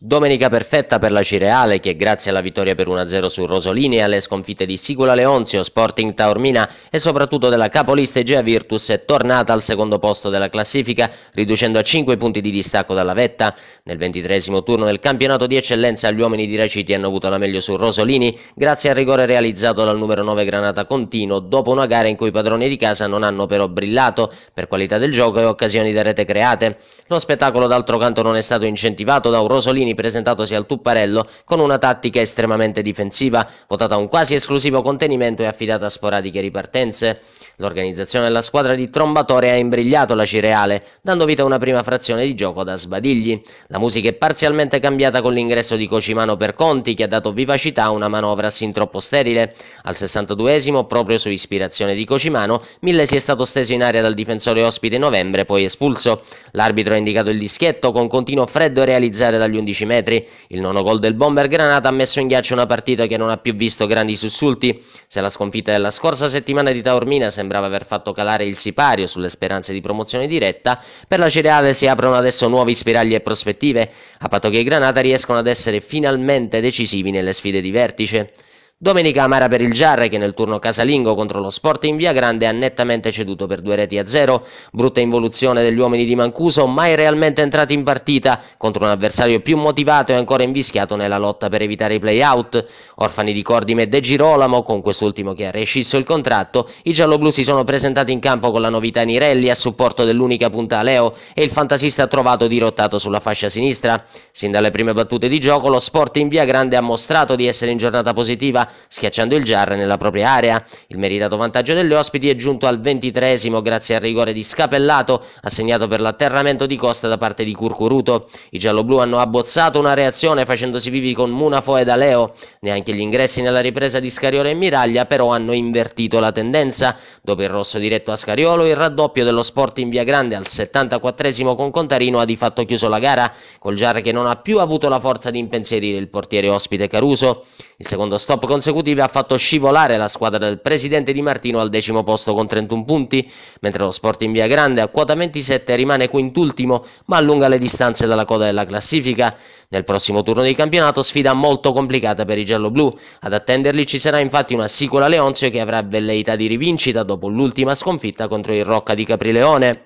Domenica perfetta per la Cireale che grazie alla vittoria per 1-0 su Rosolini e alle sconfitte di Sicula Leonzio, Sporting Taormina e soprattutto della capolista Egea Virtus è tornata al secondo posto della classifica riducendo a 5 punti di distacco dalla vetta. Nel ventitresimo turno del campionato di eccellenza gli uomini di Reciti hanno avuto la meglio su Rosolini grazie al rigore realizzato dal numero 9 Granata Contino dopo una gara in cui i padroni di casa non hanno però brillato per qualità del gioco e occasioni da rete create. Lo spettacolo d'altro canto non è stato incentivato da un Rosolini Gasperini presentatosi al Tupparello con una tattica estremamente difensiva, votata a un quasi esclusivo contenimento e affidata a sporadiche ripartenze. L'organizzazione della squadra di Trombatore ha imbrigliato la Cireale, dando vita a una prima frazione di gioco da sbadigli. La musica è parzialmente cambiata con l'ingresso di Cocimano per Conti, che ha dato vivacità a una manovra sin troppo sterile. Al 62esimo, proprio su ispirazione di Cocimano, Millesi è stato steso in aria dal difensore ospite novembre, poi espulso. L'arbitro ha indicato il dischetto con continuo freddo realizzare dagli 11 16 metri. Il nono gol del bomber granata ha messo in ghiaccio una partita che non ha più visto grandi sussulti. Se la sconfitta della scorsa settimana di Taormina sembrava aver fatto calare il sipario sulle speranze di promozione diretta, per la Cereale si aprono adesso nuovi spiragli e prospettive. a patto che i Granata riescono ad essere finalmente decisivi nelle sfide di vertice. Domenica amara per il Giarre che nel turno casalingo contro lo Sport in Via Grande ha nettamente ceduto per due reti a zero. Brutta involuzione degli uomini di Mancuso, mai realmente entrati in partita contro un avversario più motivato e ancora invischiato nella lotta per evitare i play-out. Orfani di Cordime e De Girolamo, con quest'ultimo che ha rescisso il contratto, i gialloblu si sono presentati in campo con la novità Nirelli a supporto dell'unica punta a Leo e il fantasista ha trovato dirottato sulla fascia sinistra. Sin dalle prime battute di gioco lo Sport in Via Grande ha mostrato di essere in giornata positiva schiacciando il Jar nella propria area. Il meritato vantaggio degli ospiti è giunto al ventitresimo grazie al rigore di Scapellato, assegnato per l'atterramento di Costa da parte di Curcuruto. I gialloblu hanno abbozzato una reazione facendosi vivi con Munafo e Daleo. Neanche gli ingressi nella ripresa di Scariolo e Miraglia però hanno invertito la tendenza. Dopo il rosso diretto a Scariolo, il raddoppio dello sport in via grande al 74 con Contarino ha di fatto chiuso la gara, col Jar che non ha più avuto la forza di impensierire il portiere ospite Caruso. Il secondo stop con consecutive ha fatto scivolare la squadra del presidente Di Martino al decimo posto con 31 punti, mentre lo Sport in Via Grande a quota 27 rimane quintultimo ma allunga le distanze dalla coda della classifica. Nel prossimo turno di campionato sfida molto complicata per i gialloblu. Ad attenderli ci sarà infatti una Sicola Leonzio che avrà velleità di rivincita dopo l'ultima sconfitta contro il Rocca di Caprileone.